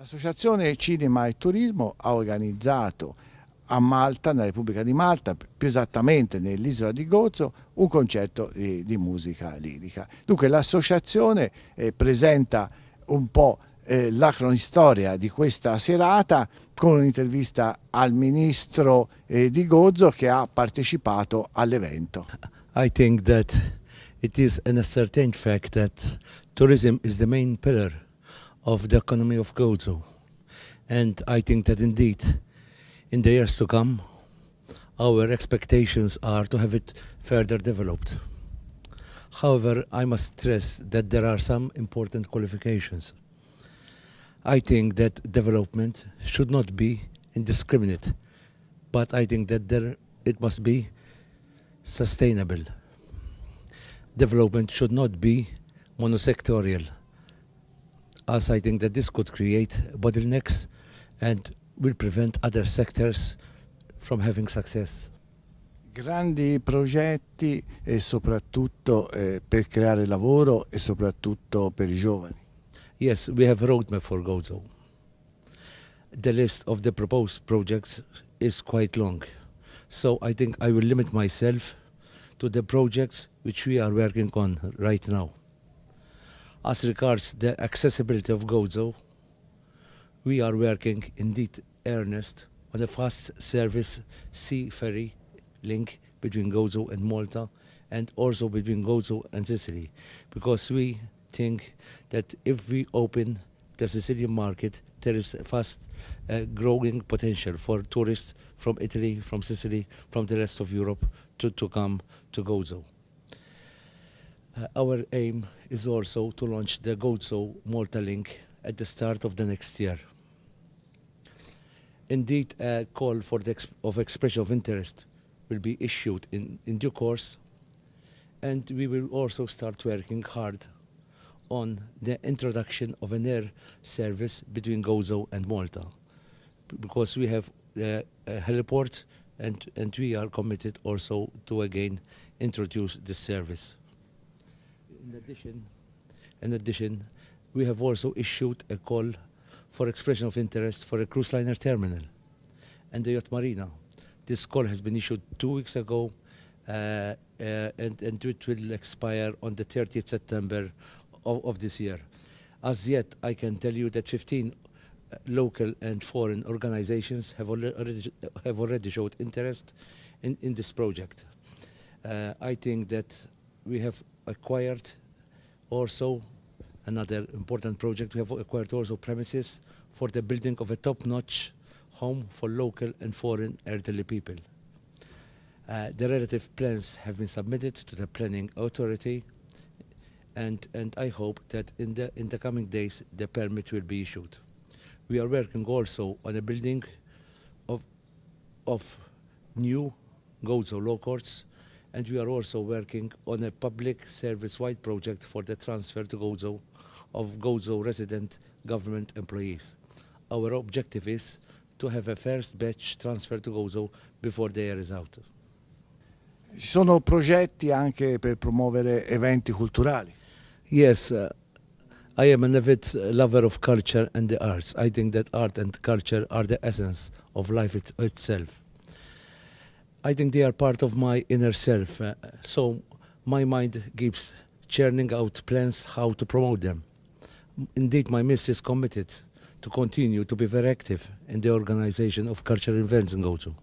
L'associazione Cinema e Turismo ha organizzato a Malta, nella Repubblica di Malta, più esattamente nell'isola di Gozo, un concerto di, di musica lirica. Dunque l'associazione eh, presenta un po' eh, la cronistoria di questa serata con un'intervista al ministro eh, di Gozo che ha partecipato all'evento. I think that it is an certain fact that tourism is the main pillar of the economy of Gozo. And I think that indeed, in the years to come, our expectations are to have it further developed. However, I must stress that there are some important qualifications. I think that development should not be indiscriminate, but I think that there it must be sustainable. Development should not be monosectorial us, I think that this could create bottlenecks and will prevent other sectors from having success. Grandi progetti e soprattutto eh, per creare lavoro e soprattutto per i giovani. Yes, we have a roadmap for Gozo. The list of the proposed projects is quite long. So I think I will limit myself to the projects which we are working on right now. As regards the accessibility of Gozo, we are working indeed earnest on a fast service sea ferry link between Gozo and Malta and also between Gozo and Sicily because we think that if we open the Sicilian market, there is a fast uh, growing potential for tourists from Italy, from Sicily, from the rest of Europe to, to come to Gozo. Uh, our aim is also to launch the gozo Malta link at the start of the next year. Indeed, a call for the exp of expression of interest will be issued in, in due course, and we will also start working hard on the introduction of an air service between Gozo and Malta, because we have uh, a heliport and, and we are committed also to again introduce this service. In addition, in addition, we have also issued a call for expression of interest for a cruise liner terminal and the yacht marina. This call has been issued two weeks ago uh, uh, and, and it will expire on the 30th September of, of this year. As yet, I can tell you that 15 uh, local and foreign organizations have already, have already showed interest in, in this project. Uh, I think that we have acquired also another important project. We have acquired also premises for the building of a top-notch home for local and foreign elderly people. Uh, the relative plans have been submitted to the planning authority and, and I hope that in the, in the coming days the permit will be issued. We are working also on a building of, of new Gozo law courts and we are also working on a public service-wide project for the transfer to Gozo of Gozo resident government employees. Our objective is to have a first batch transfer to Gozo before the year is out. Ci sono progetti anche per promuovere eventi culturali. Yes, uh, I am an avid lover of culture and the arts. I think that art and culture are the essence of life it itself. I think they are part of my inner self. Uh, so my mind keeps churning out plans how to promote them. Indeed, my miss is committed to continue to be very active in the organization of cultural events in Gozo.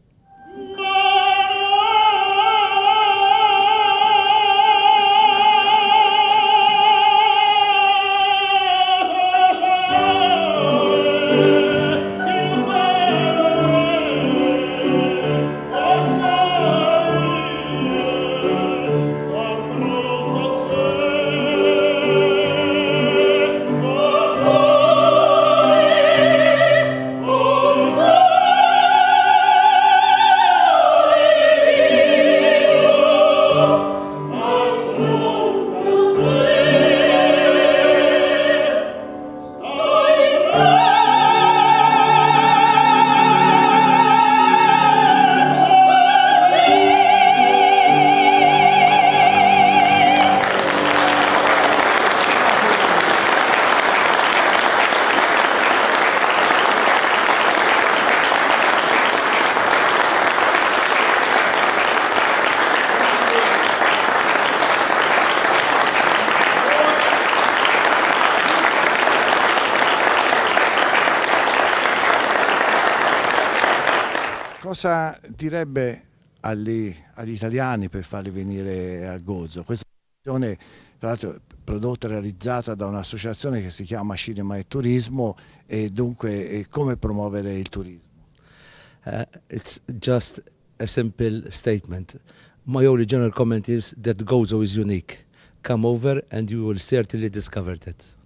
cosa direbbe agli, agli, italiani per farli venire a Gozo? Questa azione, tra l'altro, prodotta e realizzata da un'associazione che si chiama Cinema e Turismo e dunque e come promuovere il turismo? Uh, it's just a simple statement. My only general comment is that Gozo is unique. Come over and you will certainly discover that.